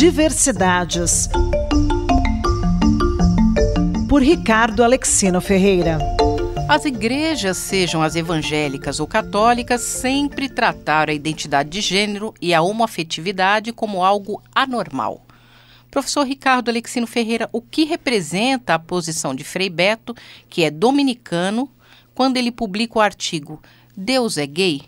Diversidades. Por Ricardo Alexino Ferreira. As igrejas, sejam as evangélicas ou católicas, sempre trataram a identidade de gênero e a homoafetividade como algo anormal. Professor Ricardo Alexino Ferreira, o que representa a posição de Frei Beto, que é dominicano, quando ele publica o artigo Deus é Gay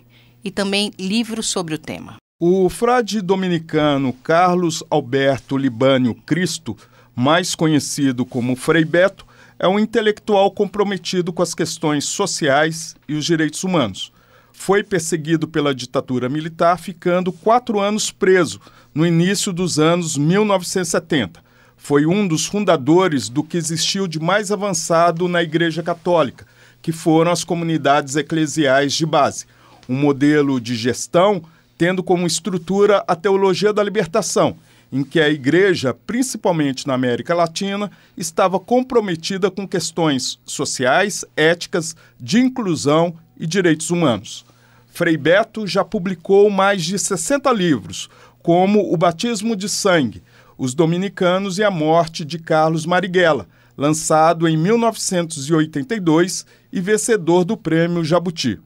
e também livros sobre o tema? O frade dominicano Carlos Alberto Libânio Cristo, mais conhecido como Frei Beto, é um intelectual comprometido com as questões sociais e os direitos humanos. Foi perseguido pela ditadura militar, ficando quatro anos preso no início dos anos 1970. Foi um dos fundadores do que existiu de mais avançado na Igreja Católica, que foram as comunidades eclesiais de base, um modelo de gestão tendo como estrutura a teologia da libertação, em que a igreja, principalmente na América Latina, estava comprometida com questões sociais, éticas, de inclusão e direitos humanos. Frei Beto já publicou mais de 60 livros, como O Batismo de Sangue, Os Dominicanos e a Morte de Carlos Marighella, lançado em 1982 e vencedor do Prêmio Jabuti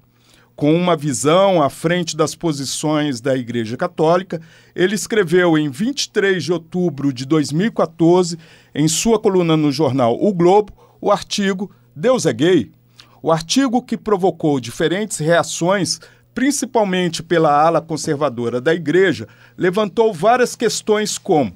com uma visão à frente das posições da Igreja Católica. Ele escreveu em 23 de outubro de 2014, em sua coluna no jornal O Globo, o artigo Deus é Gay. O artigo que provocou diferentes reações, principalmente pela ala conservadora da Igreja, levantou várias questões como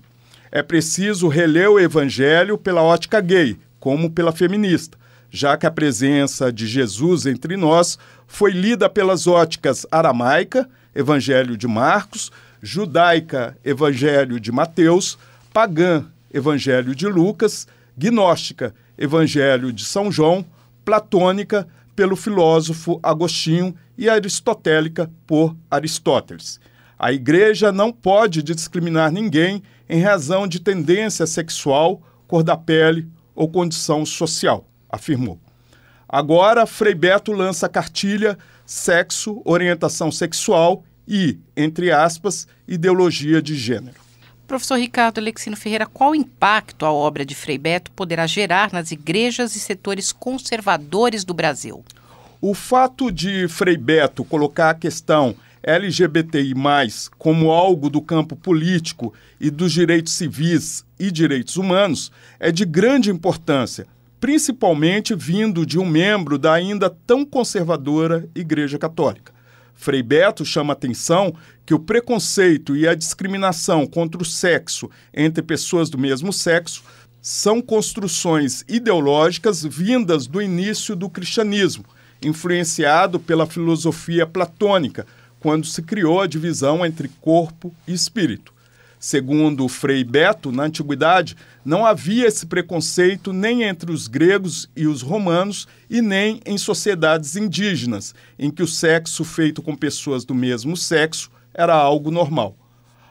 é preciso reler o Evangelho pela ótica gay, como pela feminista já que a presença de Jesus entre nós foi lida pelas óticas aramaica, Evangelho de Marcos, judaica, Evangelho de Mateus, pagã, Evangelho de Lucas, gnóstica, Evangelho de São João, platônica, pelo filósofo Agostinho e aristotélica por Aristóteles. A igreja não pode discriminar ninguém em razão de tendência sexual, cor da pele ou condição social afirmou. Agora, Frei Beto lança a cartilha Sexo, Orientação Sexual e, entre aspas, Ideologia de Gênero. Professor Ricardo Alexino Ferreira, qual impacto a obra de Frei Beto poderá gerar nas igrejas e setores conservadores do Brasil? O fato de Frei Beto colocar a questão LGBTI, como algo do campo político e dos direitos civis e direitos humanos, é de grande importância, principalmente vindo de um membro da ainda tão conservadora Igreja Católica. Frei Beto chama atenção que o preconceito e a discriminação contra o sexo entre pessoas do mesmo sexo são construções ideológicas vindas do início do cristianismo, influenciado pela filosofia platônica, quando se criou a divisão entre corpo e espírito. Segundo Frei Beto, na antiguidade não havia esse preconceito nem entre os gregos e os romanos e nem em sociedades indígenas, em que o sexo feito com pessoas do mesmo sexo era algo normal.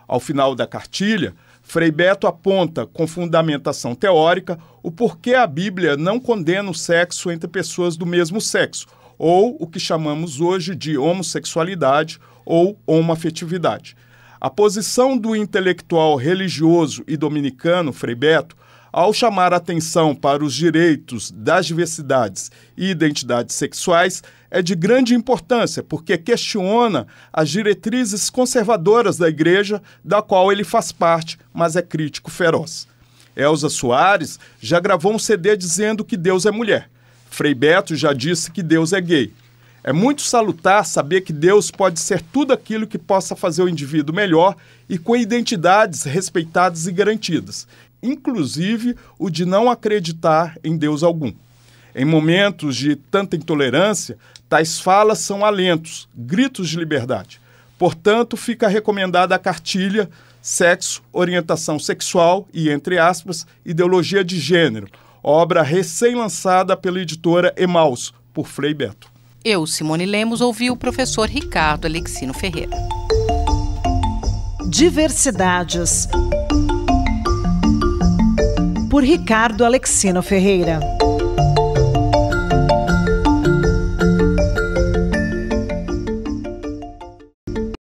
Ao final da cartilha, Frei Beto aponta, com fundamentação teórica, o porquê a Bíblia não condena o sexo entre pessoas do mesmo sexo, ou o que chamamos hoje de homossexualidade ou homoafetividade. A posição do intelectual religioso e dominicano Frei Beto, ao chamar atenção para os direitos das diversidades e identidades sexuais, é de grande importância, porque questiona as diretrizes conservadoras da igreja, da qual ele faz parte, mas é crítico feroz. Elza Soares já gravou um CD dizendo que Deus é mulher. Frei Beto já disse que Deus é gay. É muito salutar saber que Deus pode ser tudo aquilo que possa fazer o indivíduo melhor e com identidades respeitadas e garantidas, inclusive o de não acreditar em Deus algum. Em momentos de tanta intolerância, tais falas são alentos, gritos de liberdade. Portanto, fica recomendada a cartilha Sexo, Orientação Sexual e, entre aspas, Ideologia de Gênero, obra recém-lançada pela editora Emaus, por Frei Beto. Eu, Simone Lemos, ouvi o professor Ricardo Alexino Ferreira. Diversidades. Por Ricardo Alexino Ferreira.